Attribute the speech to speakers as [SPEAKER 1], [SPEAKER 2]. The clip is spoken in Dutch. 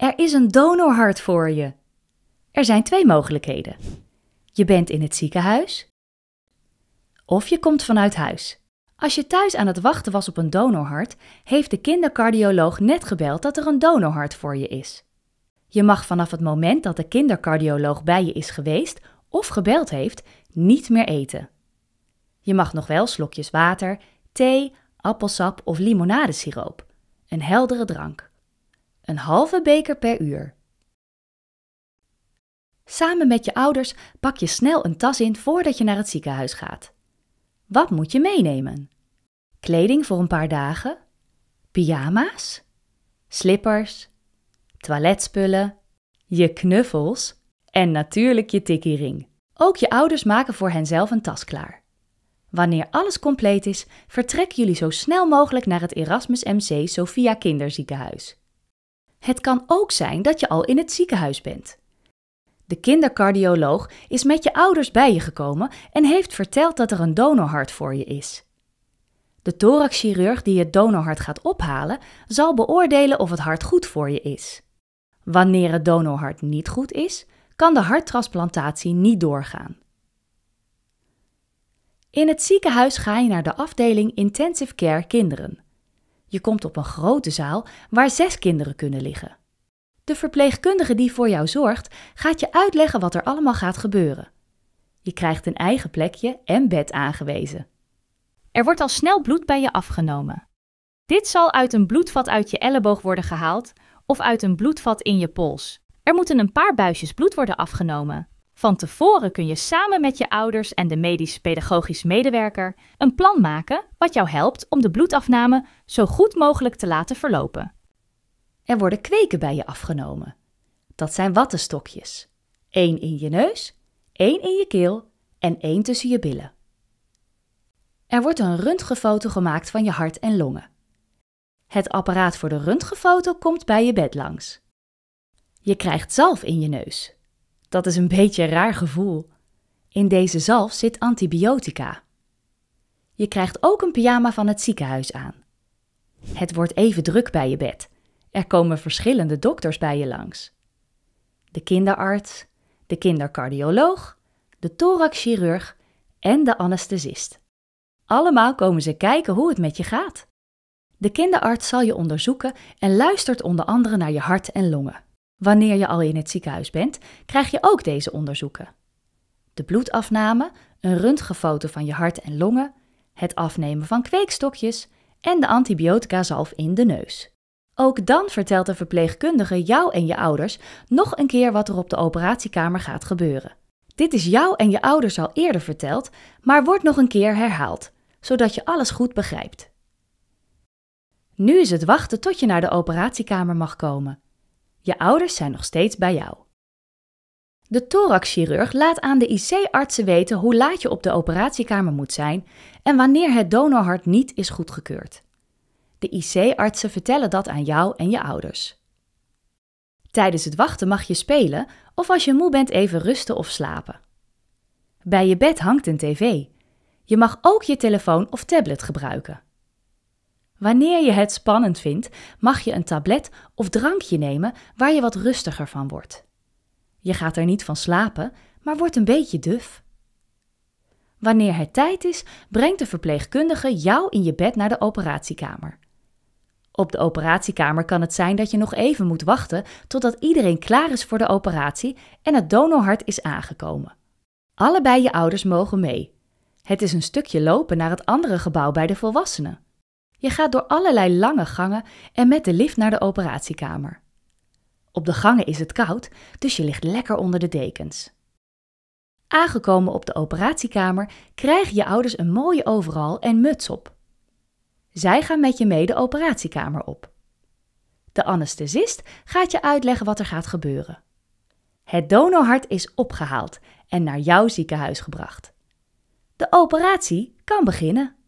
[SPEAKER 1] Er is een donorhart voor je. Er zijn twee mogelijkheden. Je bent in het ziekenhuis of je komt vanuit huis. Als je thuis aan het wachten was op een donorhart, heeft de kindercardioloog net gebeld dat er een donorhart voor je is. Je mag vanaf het moment dat de kindercardioloog bij je is geweest of gebeld heeft, niet meer eten. Je mag nog wel slokjes water, thee, appelsap of limonadesiroop, een heldere drank een halve beker per uur. Samen met je ouders pak je snel een tas in voordat je naar het ziekenhuis gaat. Wat moet je meenemen? Kleding voor een paar dagen? Pyjama's? Slippers? Toiletspullen? Je knuffels? En natuurlijk je tikkiering. Ook je ouders maken voor henzelf een tas klaar. Wanneer alles compleet is, vertrekken jullie zo snel mogelijk naar het Erasmus MC Sophia Kinderziekenhuis. Het kan ook zijn dat je al in het ziekenhuis bent. De kindercardioloog is met je ouders bij je gekomen en heeft verteld dat er een donorhart voor je is. De thoraxchirurg die het donorhart gaat ophalen, zal beoordelen of het hart goed voor je is. Wanneer het donorhart niet goed is, kan de harttransplantatie niet doorgaan. In het ziekenhuis ga je naar de afdeling Intensive Care Kinderen. Je komt op een grote zaal waar zes kinderen kunnen liggen. De verpleegkundige die voor jou zorgt, gaat je uitleggen wat er allemaal gaat gebeuren. Je krijgt een eigen plekje en bed aangewezen. Er wordt al snel bloed bij je afgenomen. Dit zal uit een bloedvat uit je elleboog worden gehaald of uit een bloedvat in je pols. Er moeten een paar buisjes bloed worden afgenomen. Van tevoren kun je samen met je ouders en de medisch-pedagogisch medewerker een plan maken wat jou helpt om de bloedafname zo goed mogelijk te laten verlopen. Er worden kweken bij je afgenomen. Dat zijn wattenstokjes. Eén in je neus, één in je keel en één tussen je billen. Er wordt een röntgenfoto gemaakt van je hart en longen. Het apparaat voor de röntgenfoto komt bij je bed langs. Je krijgt zalf in je neus. Dat is een beetje een raar gevoel. In deze zalf zit antibiotica. Je krijgt ook een pyjama van het ziekenhuis aan. Het wordt even druk bij je bed. Er komen verschillende dokters bij je langs. De kinderarts, de kindercardioloog, de thoraxchirurg en de anesthesist. Allemaal komen ze kijken hoe het met je gaat. De kinderarts zal je onderzoeken en luistert onder andere naar je hart en longen. Wanneer je al in het ziekenhuis bent, krijg je ook deze onderzoeken. De bloedafname, een röntgenfoto van je hart en longen, het afnemen van kweekstokjes en de antibiotica-zalf in de neus. Ook dan vertelt de verpleegkundige jou en je ouders nog een keer wat er op de operatiekamer gaat gebeuren. Dit is jou en je ouders al eerder verteld, maar wordt nog een keer herhaald, zodat je alles goed begrijpt. Nu is het wachten tot je naar de operatiekamer mag komen. Je ouders zijn nog steeds bij jou. De thoraxchirurg laat aan de IC-artsen weten hoe laat je op de operatiekamer moet zijn en wanneer het donorhart niet is goedgekeurd. De IC-artsen vertellen dat aan jou en je ouders. Tijdens het wachten mag je spelen of als je moe bent even rusten of slapen. Bij je bed hangt een tv. Je mag ook je telefoon of tablet gebruiken. Wanneer je het spannend vindt, mag je een tablet of drankje nemen waar je wat rustiger van wordt. Je gaat er niet van slapen, maar wordt een beetje duf. Wanneer het tijd is, brengt de verpleegkundige jou in je bed naar de operatiekamer. Op de operatiekamer kan het zijn dat je nog even moet wachten totdat iedereen klaar is voor de operatie en het donorhart is aangekomen. Allebei je ouders mogen mee. Het is een stukje lopen naar het andere gebouw bij de volwassenen. Je gaat door allerlei lange gangen en met de lift naar de operatiekamer. Op de gangen is het koud, dus je ligt lekker onder de dekens. Aangekomen op de operatiekamer krijgen je ouders een mooie overal en muts op. Zij gaan met je mee de operatiekamer op. De anesthesist gaat je uitleggen wat er gaat gebeuren. Het donorhart is opgehaald en naar jouw ziekenhuis gebracht. De operatie kan beginnen.